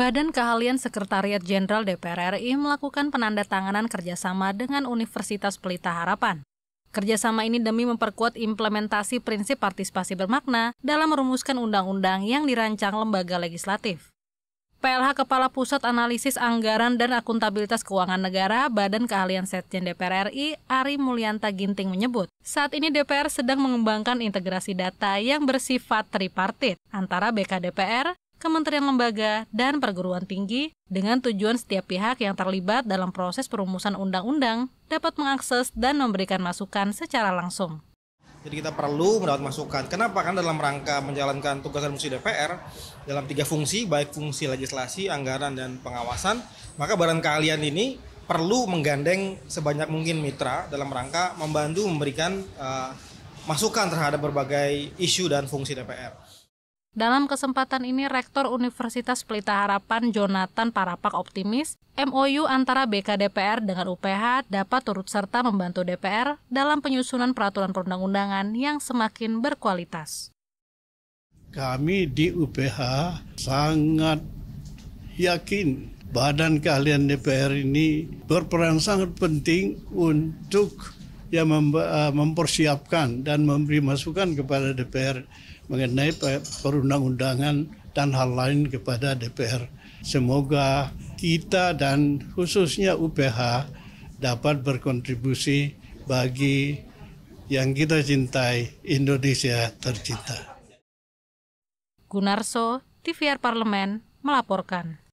Badan Keahlian Sekretariat Jenderal DPR RI melakukan penandatanganan kerjasama dengan Universitas Pelita Harapan. Kerjasama ini demi memperkuat implementasi prinsip partisipasi bermakna dalam merumuskan undang-undang yang dirancang lembaga legislatif. PLH Kepala Pusat Analisis Anggaran dan Akuntabilitas Keuangan Negara Badan Keahlian Setjen DPR RI Ari Mulyanta Ginting menyebut, saat ini DPR sedang mengembangkan integrasi data yang bersifat tripartit antara BKDPR, kementerian lembaga, dan perguruan tinggi dengan tujuan setiap pihak yang terlibat dalam proses perumusan undang-undang dapat mengakses dan memberikan masukan secara langsung. Jadi kita perlu mendapat masukan. Kenapa? Kan dalam rangka menjalankan tugas dan fungsi DPR dalam tiga fungsi, baik fungsi legislasi, anggaran, dan pengawasan, maka badan kalian ini perlu menggandeng sebanyak mungkin mitra dalam rangka membantu memberikan uh, masukan terhadap berbagai isu dan fungsi DPR. Dalam kesempatan ini, Rektor Universitas Pelita Harapan Jonathan Parapak optimis, MOU antara BKDPR dengan UPH dapat turut serta membantu DPR dalam penyusunan peraturan perundang-undangan yang semakin berkualitas. Kami di UPH sangat yakin badan keahlian DPR ini berperan sangat penting untuk yang eh, mempersiapkan dan memberi masukan kepada DPR mengenai perundang-undangan dan hal lain kepada DPR. Semoga kita dan khususnya UPH dapat berkontribusi bagi yang kita cintai Indonesia tercinta. Gunarso, TVR Parlemen melaporkan.